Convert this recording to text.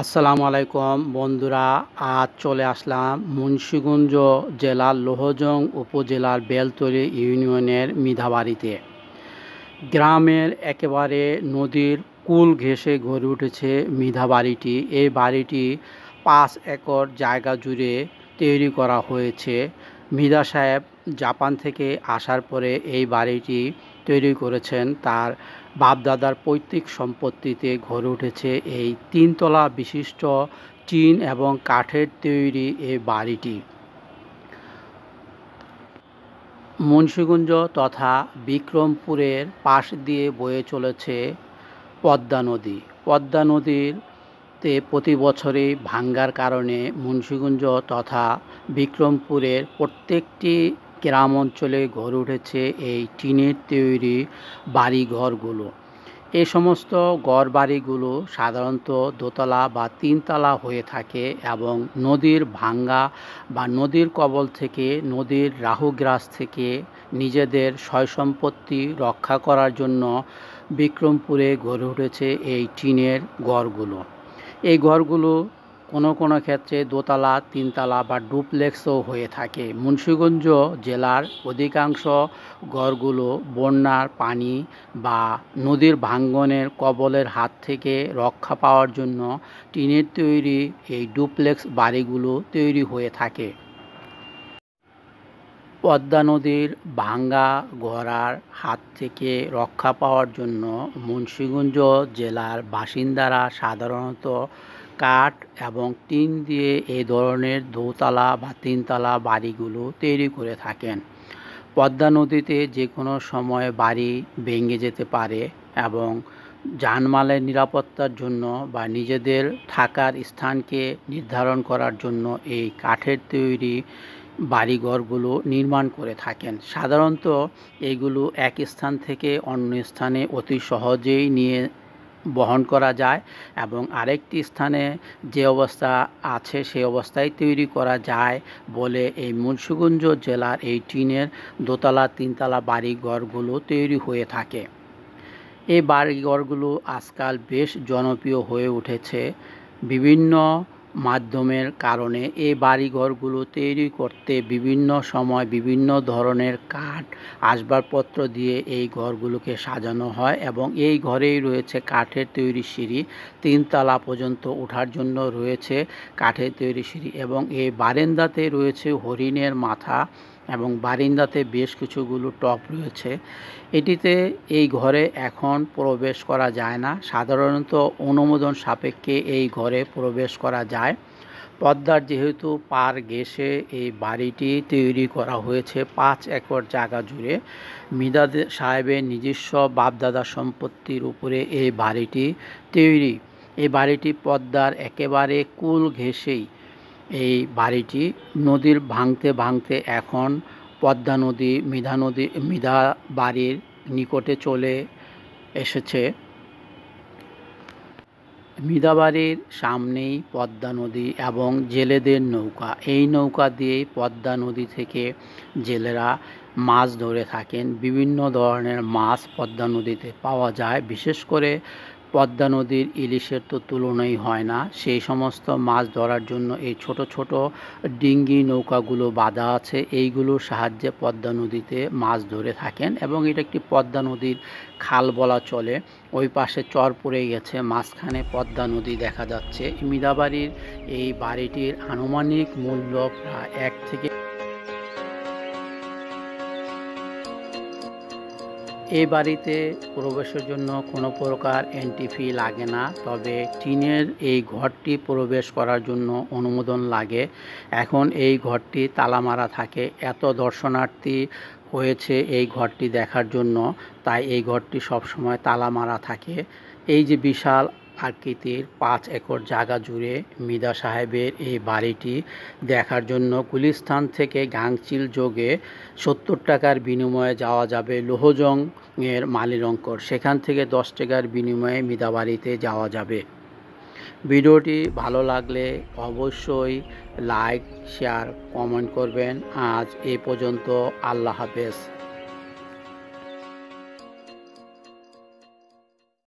আসসালামু আলাইকুম বন্ধুরা আজ চলে আসলাম মুন্সীগঞ্জ জেলার লোহজং উপজেলার বেলতলি ইউনিয়নের মিধাবাড়িতে গ্রামের একেবারে নদীর কুল ঘেঁষে গড়ে উঠেছে মিধাবাড়িটি এই বাড়িটি পাঁচ একর জায়গা জুড়ে তৈরি করা হয়েছে মিধা সাহেব জাপান থেকে আসার পরে এই বাড়িটি তৈরি করেছেন তার বাপদাদার পৈতৃক সম্পত্তিতে ঘরে উঠেছে এই তিনতলা বিশিষ্ট চীন এবং কাঠের তৈরি এ বাড়িটি মুন্সীগঞ্জ তথা বিক্রমপুরের পাশ দিয়ে বয়ে চলেছে পদ্মা নদী পদ্মা নদীর তে প্রতি বছরে ভাঙ্গার কারণে মুন্সীগঞ্জ তথা বিক্রমপুরের প্রত্যেকটি গ্রাম অঞ্চলে গড়ে উঠেছে এই টিনের তৈরি বাড়িঘরগুলো এ সমস্ত গড় বাড়িগুলো সাধারণত দোতলা বা তিনতলা হয়ে থাকে এবং নদীর ভাঙ্গা বা নদীর কবল থেকে নদীর রাহুগ্রাস থেকে নিজেদের সয় সম্পত্তি রক্ষা করার জন্য বিক্রমপুরে গড়ে উঠেছে এই টিনের গড়গুলো এই ঘরগুলো কোনো কোনো ক্ষেত্রে দোতলা তিনতলা বা ডুপ্লেক্সও হয়ে থাকে মুন্সীগঞ্জ জেলার অধিকাংশ ঘরগুলো বন্যার পানি বা নদীর ভাঙ্গনের কবলের হাত থেকে রক্ষা পাওয়ার জন্য টিনের তৈরি এই ডুপ্লেক্স বাড়িগুলো তৈরি হয়ে থাকে পদ্মা নদীর ভাঙ্গা গড়ার হাত থেকে রক্ষা পাওয়ার জন্য মুন্সীগঞ্জ জেলার বাসিন্দারা সাধারণত কাঠ এবং টিন দিয়ে এ ধরনের দোতলা বা তিনতলা বাড়িগুলো তৈরি করে থাকেন পদ্মা নদীতে যে কোনো সময় বাড়ি ভেঙে যেতে পারে এবং যানমালের নিরাপত্তার জন্য বা নিজেদের থাকার স্থানকে নির্ধারণ করার জন্য এই কাঠের তৈরি বাড়িঘরগুলো নির্মাণ করে থাকেন সাধারণত এগুলো এক স্থান থেকে অন্য স্থানে অতি সহজেই নিয়ে বহন করা যায় এবং আরেকটি স্থানে যে অবস্থা আছে সেই অবস্থায় তৈরি করা যায় বলে এই মুন্সিগঞ্জ জেলার এই টিনের দোতলা তিনতলা বাড়িঘরগুলো তৈরি হয়ে থাকে এই বাড়িঘরগুলো আজকাল বেশ জনপ্রিয় হয়ে উঠেছে বিভিন্ন মাধ্যমের কারণে এই বাড়িঘরগুলো তৈরি করতে বিভিন্ন সময় বিভিন্ন ধরনের কাঠ আসবাবপত্র দিয়ে এই ঘরগুলোকে সাজানো হয় এবং এই ঘরেই রয়েছে কাঠের তৈরি সিঁড়ি তিনতলা পর্যন্ত ওঠার জন্য রয়েছে কাঠের তৈরি সিঁড়ি এবং এই বারেন্দাতে রয়েছে হরিণের মাথা এবং বারিন্দাতে বেশ কিছুগুলো টপ রয়েছে এটিতে এই ঘরে এখন প্রবেশ করা যায় না সাধারণত অনুমোদন সাপেক্ষে এই ঘরে প্রবেশ করা যায় পদ্মার যেহেতু পার গেসে এই বাড়িটি তৈরি করা হয়েছে পাঁচ একর জায়গা জুড়ে মিদাদ সাহেবের নিজস্ব বাপদাদা সম্পত্তির উপরে এই বাড়িটি তৈরি এই বাড়িটি পদ্মার একেবারে কুল ঘেসেই এই বাড়িটি নদীর ভাঙতে ভাঙতে এখন পদ্মা নদী মিধা নদী মিধা বাড়ির নিকটে চলে এসেছে বাড়ির সামনেই পদ্মা নদী এবং জেলেদের নৌকা এই নৌকা দিয়েই পদ্মা নদী থেকে জেলেরা মাছ ধরে থাকেন বিভিন্ন ধরনের মাছ পদ্মা নদীতে পাওয়া যায় বিশেষ করে পদ্মা নদীর ইলিশের তো তুলনাই হয় না সেই সমস্ত মাছ ধরার জন্য এই ছোট ছোট ডিঙ্গি নৌকাগুলো বাঁধা আছে এইগুলোর সাহায্যে পদ্মা নদীতে মাছ ধরে থাকেন এবং এটা একটি পদ্মা নদীর খাল বলা চলে ওই পাশে চর পড়ে গেছে মাঝখানে পদ্মা নদী দেখা যাচ্ছে মিদাবাড়ির এই বাড়িটির আনুমানিক মূল্য প্রায় এক থেকে এই বাড়িতে প্রবেশের জন্য কোনো প্রকার এন্ট্রি ফি লাগে না তবে টিনের এই ঘরটি প্রবেশ করার জন্য অনুমোদন লাগে এখন এই ঘরটি তালা মারা থাকে এত দর্শনার্থী হয়েছে এই ঘরটি দেখার জন্য তাই এই ঘরটি সবসময় তালা মারা থাকে এই যে বিশাল আকৃতির পাঁচ একর জায়গা জুড়ে মিদা সাহেবের এই বাড়িটি দেখার জন্য কুলিস্থান থেকে গাংচিল যোগে সত্তর টাকার বিনিময়ে যাওয়া যাবে লোহজং এর মালিরঙ্কর সেখান থেকে দশ টাকার বিনিময়ে মিদা বাড়িতে যাওয়া যাবে ভিডিওটি ভালো লাগলে অবশ্যই লাইক শেয়ার কমেন্ট করবেন আজ এ পর্যন্ত আল্লাহ হাফেজ